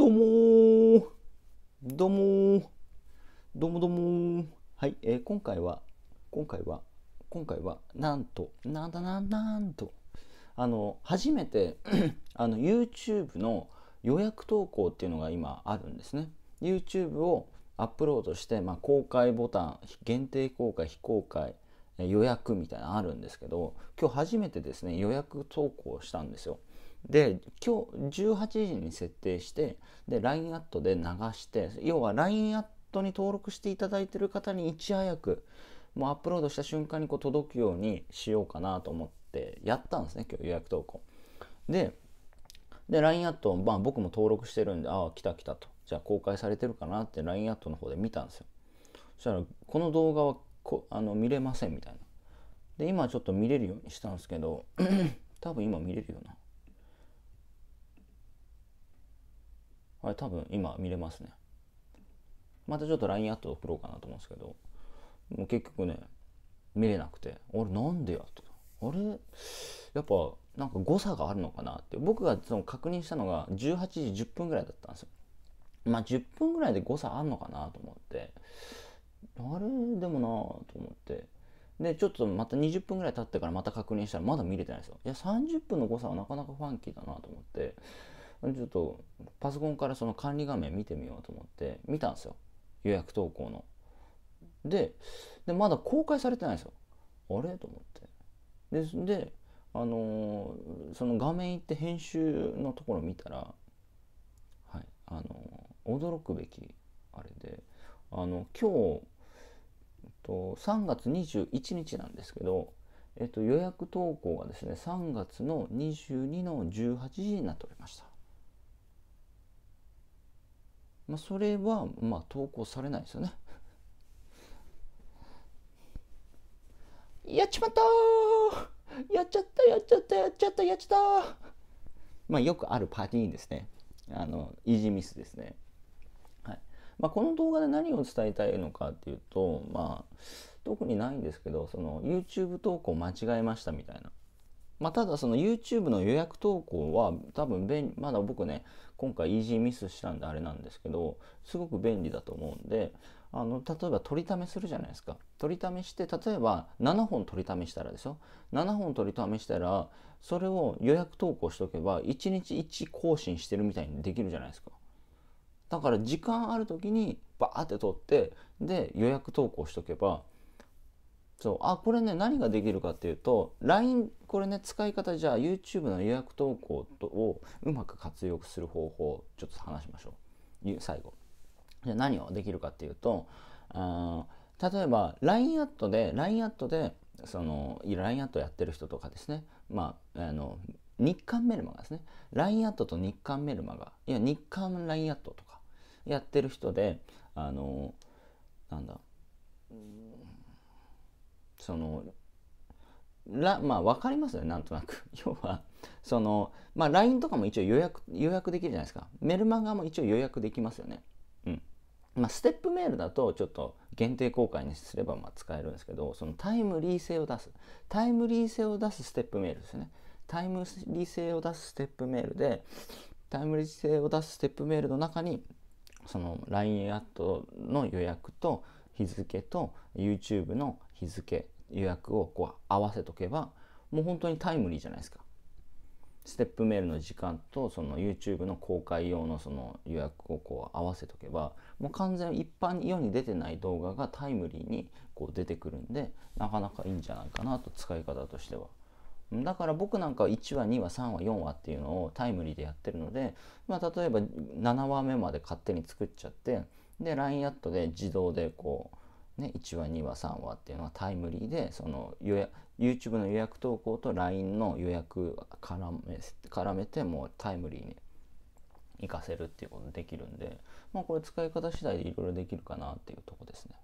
どうもーどうもーどうもどうもはい、えー、今回は今回は今回はなんとなんだなんなんとあの初めて あの YouTube の予約投稿っていうのが今あるんですね YouTube をアップロードして、まあ、公開ボタン限定公開非公開予約みたいなのあるんですけど今日初めてですね予約投稿したんですよ。で今日18時に設定してで LINE アットで流して要は LINE アットに登録していただいてる方にいち早くもうアップロードした瞬間にこう届くようにしようかなと思ってやったんですね今日予約投稿。でで LINE アット、まあ、僕も登録してるんでああ来た来たとじゃあ公開されてるかなって LINE アットの方で見たんですよ。そしたらこの動画はこあの見れませんみたいな。で今ちょっと見れるようにしたんですけど 多分今見れるよな。あれ多分今見れますね。またちょっと LINE アット送ろうかなと思うんですけどもう結局ね見れなくて俺なんでやとあれやっぱなんか誤差があるのかなって僕がその確認したのが18時10分ぐらいだったんですよまあ10分ぐらいで誤差あんのかなと思ってあれでもなぁと思ってでちょっとまた20分ぐらい経ってからまた確認したらまだ見れてないですよいや30分の誤差はなかなかファンキーだなと思ってちょっとパソコンからその管理画面見てみようと思って見たんですよ予約投稿のででまだ公開されてないんですよあれと思ってでであのー、その画面行って編集のところ見たらはいあのー、驚くべきあれであの今日、3月21日なんですけど、えっと、予約投稿がですね3月の22の18時になっておりました。まあ、それは、まあ、投稿されないですよね。やっちまったやっちゃったやっちゃったやっちゃったやっちゃったまあよくあるパーティーですね。あの、イーミスですね。まあ、この動画で何を伝えたいのかっていうと、まあ、特にないんですけど、その YouTube 投稿間違えましたみたいな。まあ、ただその YouTube の予約投稿は多分便まだ僕ね、今回イージーミスしたんであれなんですけど、すごく便利だと思うんで、あの、例えば取りためするじゃないですか。取りためして、例えば7本取りためしたらですよ。7本取りためしたら、それを予約投稿しとけば、1日1更新してるみたいにできるじゃないですか。だから時間ある時にバーって取ってで予約投稿しとけばそうあこれね何ができるかっていうと LINE これね使い方じゃあ YouTube の予約投稿をうまく活用する方法ちょっと話しましょう最後じゃ何をできるかっていうとあ例えば LINE アットで LINE アットでその LINE アットやってる人とかですねまああの日刊メルマガですね LINE アットと日刊メルマガいや日刊 LINE アットとかやってる人であのなんだそのらまあ分かりますよねなんとなく 要はそのまあ LINE とかも一応予約予約できるじゃないですかメルマガも一応予約できますよねうんまあステップメールだとちょっと限定公開にすればまあ使えるんですけどそのタイムリー性を出すタイムリー性を出すステップメールですねタイムリー性を出すステップメールでタイムリー性を出すステップメールの中にその LINE アットの予約と日付と YouTube の日付予約をこう合わせとけばもう本当にタイムリーじゃないですか。ステップメールの時間とその YouTube の公開用のその予約をこう合わせとけばもう完全一般世に出てない動画がタイムリーにこう出てくるんでなかなかいいんじゃないかなと使い方としては。だから僕なんかは1話2話3話4話っていうのをタイムリーでやってるので、まあ、例えば7話目まで勝手に作っちゃってで LINE アットで自動でこう、ね、1話2話3話っていうのはタイムリーでその予約 YouTube の予約投稿と LINE の予約絡め絡めてもうタイムリーに活かせるっていうことできるんで、まあ、これ使い方次第でいろいろできるかなっていうとこですね。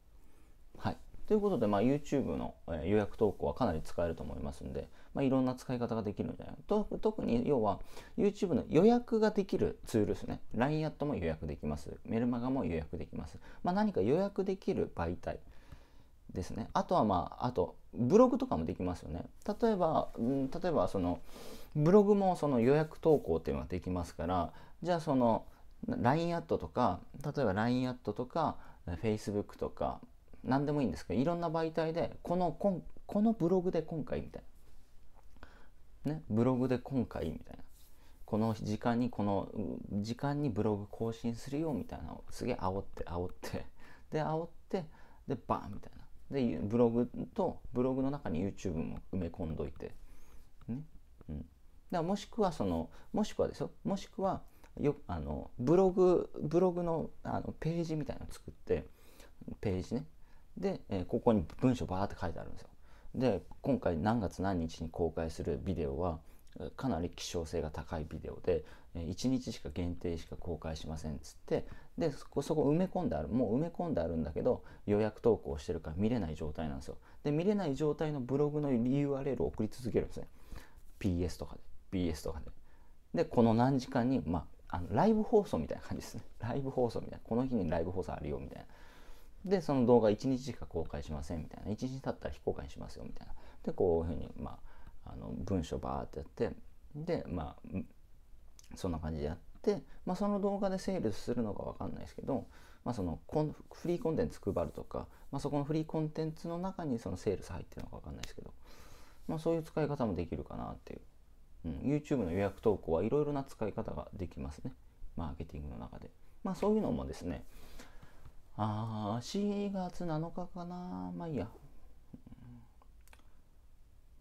ということで、まあ、YouTube の、えー、予約投稿はかなり使えると思いますんで、まあ、いろんな使い方ができるんじゃないと特に要は YouTube の予約ができるツールですね。LINE アットも予約できます。メルマガも予約できます。まあ、何か予約できる媒体ですね。あとはまあ、あとブログとかもできますよね。例えば、うん、例えばそのブログもその予約投稿っていうのができますから、じゃあその LINE アットとか、例えば LINE アットとか、Facebook とか、何でもいいんですけどいろんな媒体でこのこんこのブログで今回みたいな、ね、ブログで今回みたいなこの時間にこの時間にブログ更新するよみたいなのをすげえ煽って煽ってで煽ってでバーンみたいなでブログとブログの中に YouTube も埋め込んどいてねうんだもしくはそのもしくはですよもしくはよあのブログブログのあのページみたいなの作ってページねで、えここに文章バーって書いてあるんですよで今回何月何日に公開するビデオはかなり希少性が高いビデオで1日しか限定しか公開しませんっつってでそこ埋め込んであるもう埋め込んであるんだけど予約投稿してるから見れない状態なんですよで見れない状態のブログの URL を送り続けるんですね PS とかで BS とかででこの何時間にまああのライブ放送みたいな感じですねライブ放送みたいなこの日にライブ放送あるよみたいなでその動画1日しか公開しませんみたいな1日経ったら非公開にしますよみたいなでこういうふうに、まあ、あの文章バーってやってでまあそんな感じでやって、まあ、その動画でセールスするのか分かんないですけど、まあ、そのコンフリーコンテンツ配るとか、まあ、そこのフリーコンテンツの中にそのセールス入ってるのか分かんないですけど、まあ、そういう使い方もできるかなっていう、うん、YouTube の予約投稿はいろいろな使い方ができますねマーケティングの中で。まあそういうのもですね、ああ、4月7日かな。まあいいや。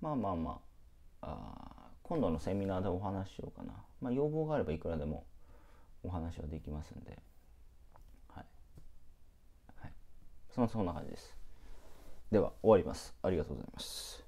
まあまあまあ。あ今度のセミナーでお話ししようかな。まあ要望があればいくらでもお話はできますんで。はい。はい。そんな感じです。では、終わります。ありがとうございます。